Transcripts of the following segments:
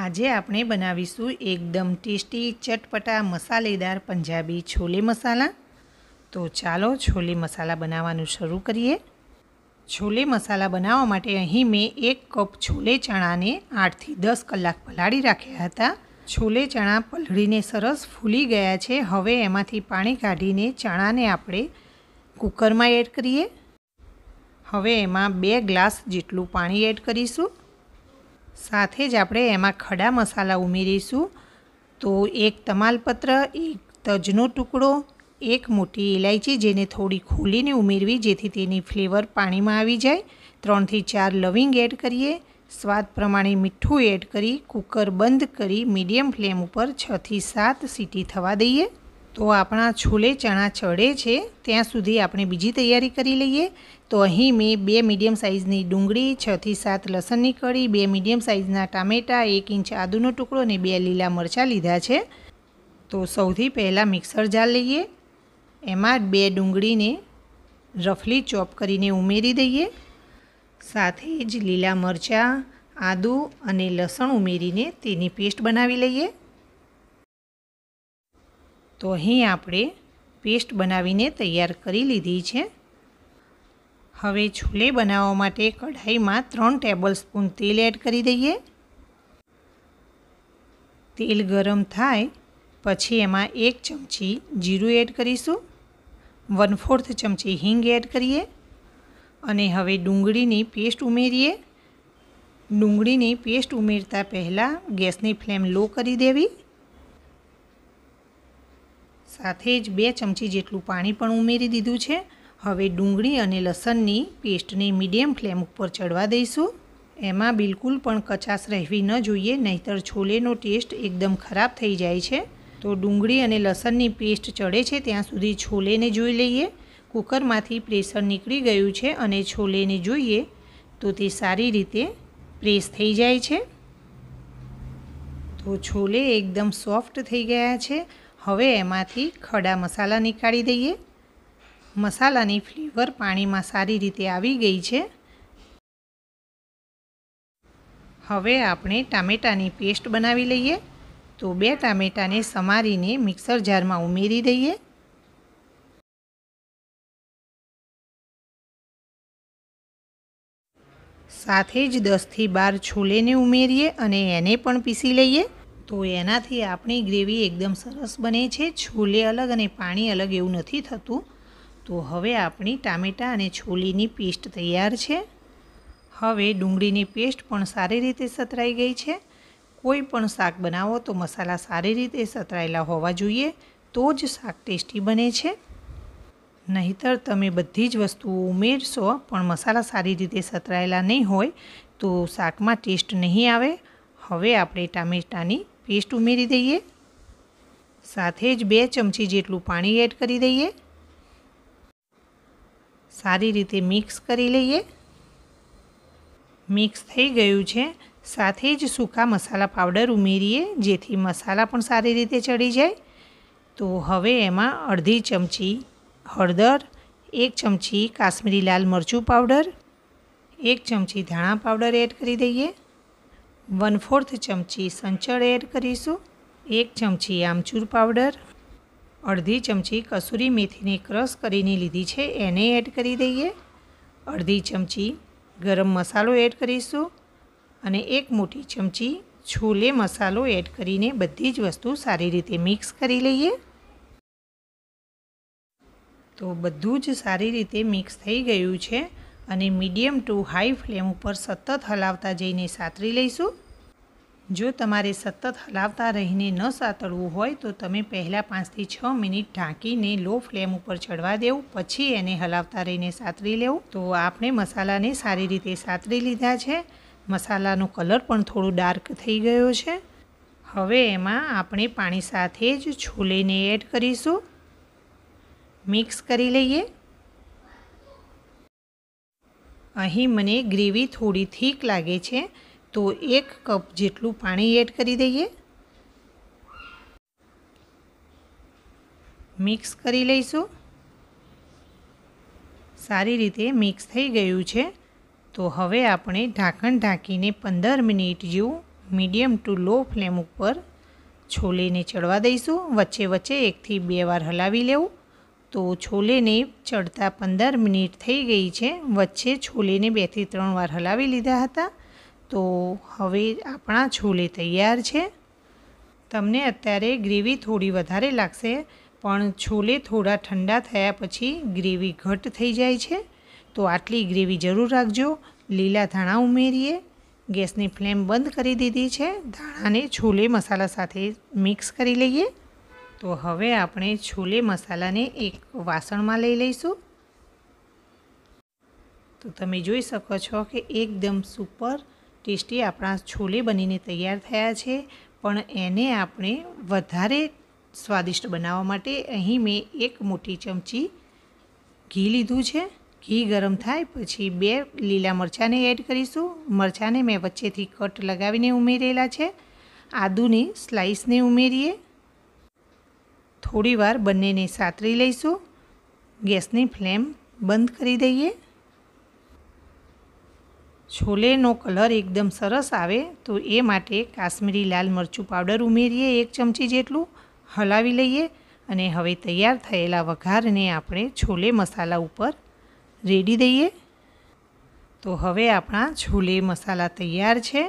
આજે આપણે બનાવીશું એકદમ ટેસ્ટી ચટપટા મસાલેદાર પંજાબી છોલે મસાલા તો ચાલો છોલે મસાલા બનાવવાનું શરૂ કરીએ છોલે મસાલા બનાવવા માટે અહીં મેં એક કપ છોલે ચણાને આઠથી દસ કલાક પલાળી રાખ્યા હતા છોલે ચણા પલળીને સરસ ફૂલી ગયા છે હવે એમાંથી પાણી કાઢીને ચણાને આપણે કૂકરમાં એડ કરીએ હવે એમાં બે ગ્લાસ જેટલું પાણી એડ કરીશું સાથે જ આપણે એમાં ખડા મસાલા ઉમેરીશું તો એક તમાલપત્ર એક તજનો ટુકડો એક મોટી ઇલાયચી જેને થોડી ખોલીને ઉમેરવી જેથી તેની ફ્લેવર પાણીમાં આવી જાય ત્રણથી ચાર લવિંગ એડ કરીએ સ્વાદ પ્રમાણે મીઠું એડ કરી કુકર બંધ કરી મીડિયમ ફ્લેમ ઉપર છથી સાત સીટી થવા દઈએ તો આપણા છોલે ચણા ચડે છે ત્યાં સુધી આપણે બીજી તૈયારી કરી લઈએ તો અહીં મેં બે મીડિયમ સાઇઝની ડુંગળી છથી સાત લસણની કળી બે મીડિયમ સાઇઝના ટામેટાં એક ઇંચ આદુનો ટુકડો અને બે લીલા મરચાં લીધા છે તો સૌથી પહેલાં મિક્સર જાર લઈએ એમાં બે ડુંગળીને રફલી ચોપ કરીને ઉમેરી દઈએ સાથે જ લીલા મરચાં આદું અને લસણ ઉમેરીને તેની પેસ્ટ બનાવી લઈએ તો અહીં આપણે પેસ્ટ બનાવીને તૈયાર કરી લીધી છે હવે છોલે બનાવવા માટે કઢાઈમાં ત્રણ ટેબલ સ્પૂન તેલ એડ કરી દઈએ તેલ ગરમ થાય પછી એમાં એક ચમચી જીરું એડ કરીશું વન ફોર્થ ચમચી હિંગ એડ કરીએ અને હવે ડુંગળીની પેસ્ટ ઉમેરીએ ડુંગળીની પેસ્ટ ઉમેરતા પહેલાં ગેસની ફ્લેમ લો કરી દેવી સાથે જ બે ચમચી જેટલું પાણી પણ ઉમેરી દીધું છે હવે ડુંગળી અને લસણની પેસ્ટને મીડિયમ ફ્લેમ ઉપર ચડવા દઈશું એમાં બિલકુલ પણ કચાશ રહેવી ન જોઈએ નહીતર છોલેનો ટેસ્ટ એકદમ ખરાબ થઈ જાય છે તો ડુંગળી અને લસણની પેસ્ટ ચડે છે ત્યાં સુધી છોલેને જોઈ લઈએ કુકરમાંથી પ્રેશર નીકળી ગયું છે અને છોલેને જોઈએ તો તે સારી રીતે પ્રેસ થઈ જાય છે તો છોલે એકદમ સોફ્ટ થઈ ગયા છે હવે એમાંથી ખડા મસાલા નીકાળી દઈએ મસાલાની ફ્લેવર પાણીમાં સારી રીતે આવી ગઈ છે હવે આપણે ટામેટાની પેસ્ટ બનાવી લઈએ તો બે ટામેટાને સમારીને મિક્સર જારમાં ઉમેરી દઈએ સાથે જ દસથી બાર છોલેને ઉમેરીએ અને એને પણ પીસી લઈએ તો એનાથી આપણી ગ્રેવી એકદમ સરસ બને છે છોલે અલગ અને પાણી અલગ એવું નથી થતું તો હવે આપણી ટામેટાં અને છોલીની પેસ્ટ તૈયાર છે હવે ડુંગળીની પેસ્ટ પણ સારી રીતે સતરાઈ ગઈ છે કોઈ પણ શાક બનાવો તો મસાલા સારી રીતે સતરાયેલા હોવા જોઈએ તો જ શાક ટેસ્ટી બને છે નહીતર તમે બધી જ વસ્તુઓ ઉમેરશો પણ મસાલા સારી રીતે સતરાયેલા નહીં હોય તો શાકમાં ટેસ્ટ નહીં આવે હવે આપણે ટામેટાની પેસ્ટ ઉમેરી દઈએ સાથે જ બે ચમચી જેટલું પાણી એડ કરી દઈએ સારી રીતે મિક્સ કરી લઈએ મિક્સ થઈ ગયું છે સાથે જ સૂકા મસાલા પાવડર ઉમેરીએ જેથી મસાલા પણ સારી રીતે ચડી જાય તો હવે એમાં અડધી ચમચી હળદર એક ચમચી કાશ્મીરી લાલ મરચું પાવડર એક ચમચી ધાણા પાવડર એડ કરી દઈએ વન ફોર્થ ચમચી સંચળ એડ કરીશું એક ચમચી આમચૂર પાવડર અડધી ચમચી કસૂરી મેથીને ક્રશ કરીને લીધી છે એને એડ કરી દઈએ અડધી ચમચી ગરમ મસાલો એડ કરીશું અને એક મોટી ચમચી છોલે મસાલો એડ કરીને બધી જ વસ્તુ સારી રીતે મિક્સ કરી લઈએ તો બધું જ સારી રીતે મિક્સ થઈ ગયું છે અને મીડિયમ ટુ હાઈ ફ્લેમ ઉપર સતત હલાવતા જઈને સાતરી લઈશું જો તમારે સતત હલાવતા રહીને ન સાતળવું હોય તો તમે પહેલાં પાંચથી છ મિનિટ ઢાંકીને લો ફ્લેમ ઉપર ચડવા દેવું પછી એને હલાવતા રહીને સાતરી લેવું તો આપણે મસાલાને સારી રીતે સાતરી લીધા છે મસાલાનો કલર પણ થોડો ડાર્ક થઈ ગયો છે હવે એમાં આપણે પાણી સાથે જ છોલેને એડ કરીશું મિક્સ કરી લઈએ અહીં મને ગ્રેવી થોડી થીક લાગે છે તો એક કપ જેટલું પાણી એડ કરી દઈએ મિક્સ કરી લઈશું સારી રીતે મિક્સ થઈ ગયું છે તો હવે આપણે ઢાંકણ ઢાંકીને પંદર મિનિટ જેવું મીડિયમ ટુ લો ફ્લેમ ઉપર છોલેને ચડવા દઈશું વચ્ચે વચ્ચે એકથી બે વાર હલાવી લેવું તો છોલેને ચડતા પંદર મિનિટ થઈ ગઈ છે વચ્ચે છોલેને બેથી ત્રણ વાર હલાવી લીધા હતા તો હવે આપણા છોલે તૈયાર છે તમને અત્યારે ગ્રેવી થોડી વધારે લાગશે પણ છોલે થોડા ઠંડા થયા પછી ગ્રેવી ઘટ થઈ જાય છે તો આટલી ગ્રેવી જરૂર રાખજો લીલા ધાણા ઉમેરીએ ગેસની ફ્લેમ બંધ કરી દીધી છે ધાણાને છોલે મસાલા સાથે મિક્સ કરી લઈએ તો હવે આપણે છોલે મસાલાને એક વાસણમાં લઈ લઈશું તો તમે જોઈ શકો છો કે એકદમ સુપર ટેસ્ટી આપણા છોલે બનીને તૈયાર થયા છે પણ એને આપણે વધારે સ્વાદિષ્ટ બનાવવા માટે અહીં મેં એક મોટી ચમચી ઘી લીધું છે ઘી ગરમ થાય પછી બે લીલા મરચાંને એડ કરીશું મરચાંને મેં વચ્ચેથી કટ લગાવીને ઉમેરેલા છે આદુની સ્લાઈસને ઉમેરીએ થોડીવાર બંનેને સાતરી લઈશું ગેસની ફ્લેમ બંધ કરી દઈએ છોલેનો કલર એકદમ સરસ આવે તો એ માટે કાશ્મીરી લાલ મરચું પાવડર ઉમેરીએ એક ચમચી જેટલું હલાવી લઈએ અને હવે તૈયાર થયેલા વઘારને આપણે છોલે મસાલા ઉપર રેડી દઈએ તો હવે આપણા છોલે મસાલા તૈયાર છે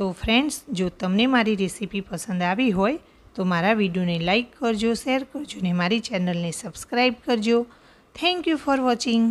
તો ફ્રેન્ડ્સ જો તમને મારી રેસીપી પસંદ આવી હોય તો મારા વિડીયોને લાઇક કરજો શેર કરજો ને મારી ચેનલને સબસ્ક્રાઈબ કરજો થેન્ક યુ ફોર વોચિંગ